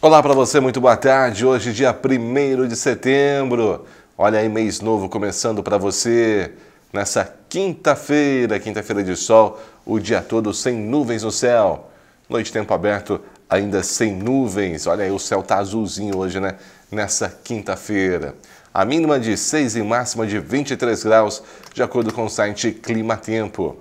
Olá para você, muito boa tarde. Hoje, dia 1 de setembro. Olha aí, mês novo começando para você. Nessa quinta-feira, quinta-feira de sol, o dia todo sem nuvens no céu. Noite tempo aberto, ainda sem nuvens. Olha aí, o céu tá azulzinho hoje, né? Nessa quinta-feira. A mínima de 6 e máxima de 23 graus, de acordo com o site Clima Tempo.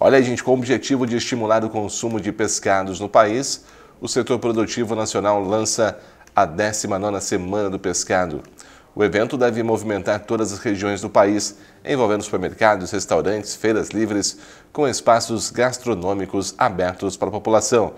Olha aí, gente, com o objetivo de estimular o consumo de pescados no país, o setor produtivo nacional lança a 19ª Semana do Pescado. O evento deve movimentar todas as regiões do país, envolvendo supermercados, restaurantes, feiras livres, com espaços gastronômicos abertos para a população.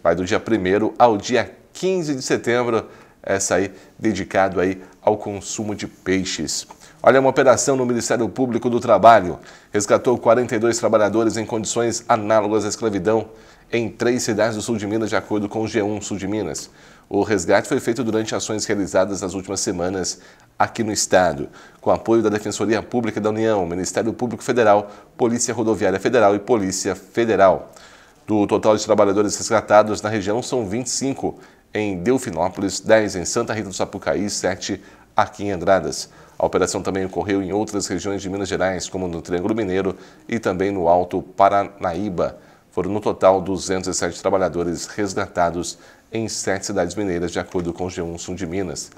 Vai do dia 1 ao dia 15 de setembro, essa aí dedicado aí ao consumo de peixes. Olha, uma operação no Ministério Público do Trabalho resgatou 42 trabalhadores em condições análogas à escravidão em três cidades do sul de Minas, de acordo com o G1 Sul de Minas. O resgate foi feito durante ações realizadas nas últimas semanas aqui no Estado, com apoio da Defensoria Pública da União, Ministério Público Federal, Polícia Rodoviária Federal e Polícia Federal. Do total de trabalhadores resgatados na região, são 25 em Delfinópolis, 10 em Santa Rita do Sapucaí, 7 aqui em Andradas. A operação também ocorreu em outras regiões de Minas Gerais, como no Triângulo Mineiro e também no Alto Paranaíba. Foram no total 207 trabalhadores resgatados em sete cidades mineiras, de acordo com o G1 Sul de Minas.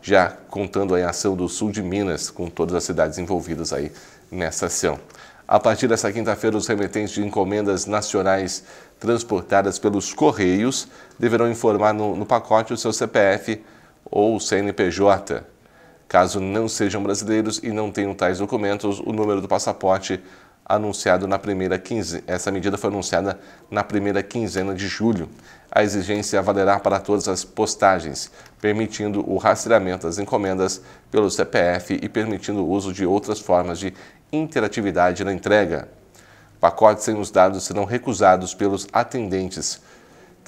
Já contando a ação do Sul de Minas, com todas as cidades envolvidas aí nessa ação. A partir dessa quinta-feira, os remetentes de encomendas nacionais transportadas pelos Correios deverão informar no, no pacote o seu CPF ou CNPJ. Caso não sejam brasileiros e não tenham tais documentos, o número do passaporte anunciado na primeira quinzena. Essa medida foi anunciada na primeira quinzena de julho. A exigência valerá para todas as postagens, permitindo o rastreamento das encomendas pelo CPF e permitindo o uso de outras formas de interatividade na entrega. Pacotes sem os dados serão recusados pelos atendentes.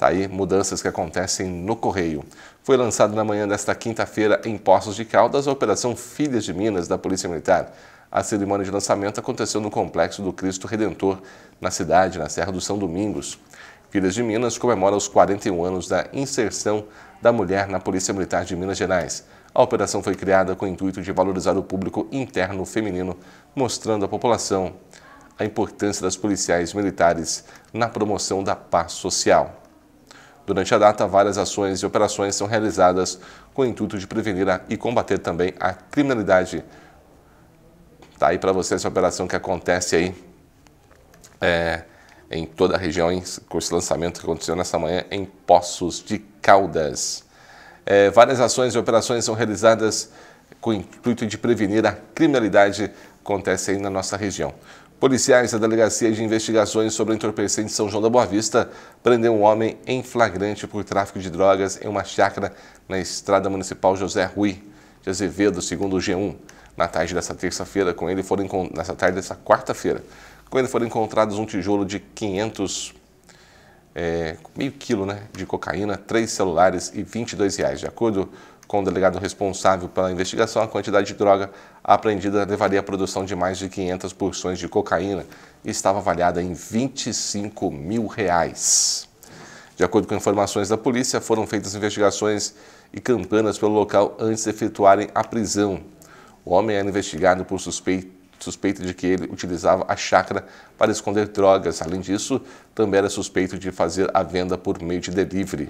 Tá aí mudanças que acontecem no correio. Foi lançado na manhã desta quinta-feira em Poços de Caldas a Operação Filhas de Minas da Polícia Militar. A cerimônia de lançamento aconteceu no Complexo do Cristo Redentor, na cidade, na Serra do São Domingos. Filhas de Minas comemora os 41 anos da inserção da mulher na Polícia Militar de Minas Gerais. A operação foi criada com o intuito de valorizar o público interno feminino, mostrando à população a importância das policiais militares na promoção da paz social. Durante a data, várias ações e operações são realizadas com o intuito de prevenir e combater também a criminalidade. Tá aí para você essa operação que acontece aí é, em toda a região, hein, com esse lançamento que aconteceu nessa manhã em Poços de Caldas. É, várias ações e operações são realizadas com o intuito de prevenir a criminalidade acontece aí na nossa região. Policiais da Delegacia de Investigações sobre Entorpecente de São João da Boa Vista prendeu um homem em flagrante por tráfico de drogas em uma chácara na Estrada Municipal José Rui de Azevedo, segundo o G1. Na tarde dessa terça-feira, com ele foram nessa tarde dessa quarta-feira, com ele foram encontrados um tijolo de 500 é, eh, meio quilo, né, de cocaína, três celulares e 22 reais, de acordo com o delegado responsável pela investigação, a quantidade de droga apreendida levaria à produção de mais de 500 porções de cocaína e estava avaliada em 25 mil reais. De acordo com informações da polícia, foram feitas investigações e campanas pelo local antes de efetuarem a prisão. O homem era investigado por suspeito, suspeito de que ele utilizava a chácara para esconder drogas. Além disso, também era suspeito de fazer a venda por meio de delivery.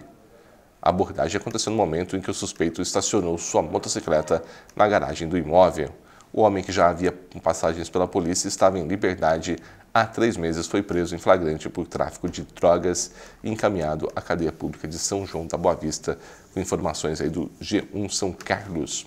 A abordagem aconteceu no momento em que o suspeito estacionou sua motocicleta na garagem do imóvel. O homem que já havia passagens pela polícia estava em liberdade há três meses, foi preso em flagrante por tráfico de drogas e encaminhado à cadeia pública de São João da Boa Vista, com informações aí do G1 São Carlos.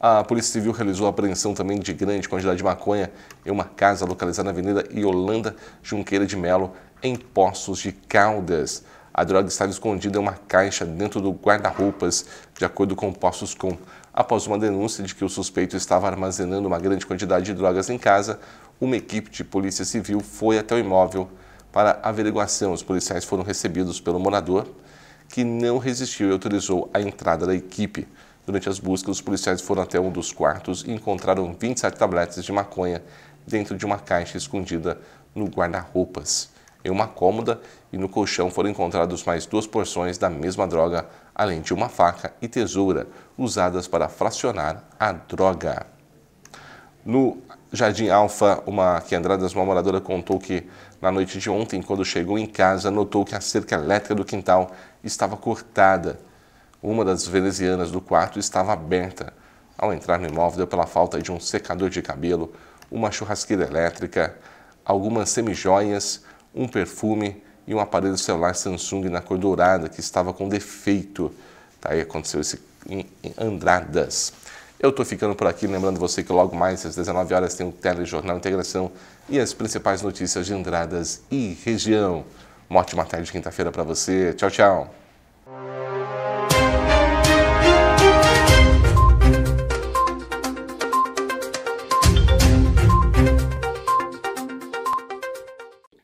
A Polícia Civil realizou a apreensão também de grande quantidade de maconha em uma casa localizada na Avenida Yolanda Junqueira de Melo, em Poços de Caldas. A droga estava escondida em uma caixa dentro do guarda-roupas, de acordo com Postos Com. Após uma denúncia de que o suspeito estava armazenando uma grande quantidade de drogas em casa, uma equipe de polícia civil foi até o imóvel para averiguação. Os policiais foram recebidos pelo morador, que não resistiu e autorizou a entrada da equipe. Durante as buscas, os policiais foram até um dos quartos e encontraram 27 tabletes de maconha dentro de uma caixa escondida no guarda-roupas em uma cômoda e no colchão foram encontrados mais duas porções da mesma droga, além de uma faca e tesoura usadas para fracionar a droga. No Jardim Alfa, uma que Andradas, uma moradora, contou que na noite de ontem, quando chegou em casa, notou que a cerca elétrica do quintal estava cortada. Uma das venezianas do quarto estava aberta. Ao entrar no imóvel, deu pela falta de um secador de cabelo, uma churrasqueira elétrica, algumas semijoias, um perfume e um aparelho celular Samsung na cor dourada que estava com defeito. Tá, aí aconteceu isso em Andradas. Eu estou ficando por aqui, lembrando você que logo mais às 19 horas tem o um Telejornal Integração e as principais notícias de Andradas e região. Uma ótima tarde de quinta-feira para você. Tchau, tchau.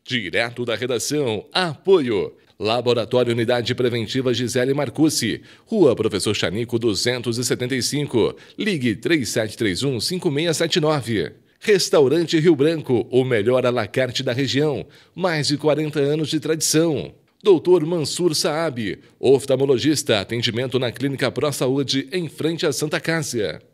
Direto da redação, apoio. Laboratório Unidade Preventiva Gisele Marcucci, Rua Professor Chanico 275, ligue 3731 5679. Restaurante Rio Branco, o melhor alacarte da região, mais de 40 anos de tradição. Doutor Mansur Saab, oftalmologista, atendimento na Clínica Pro Saúde, em frente à Santa Casa.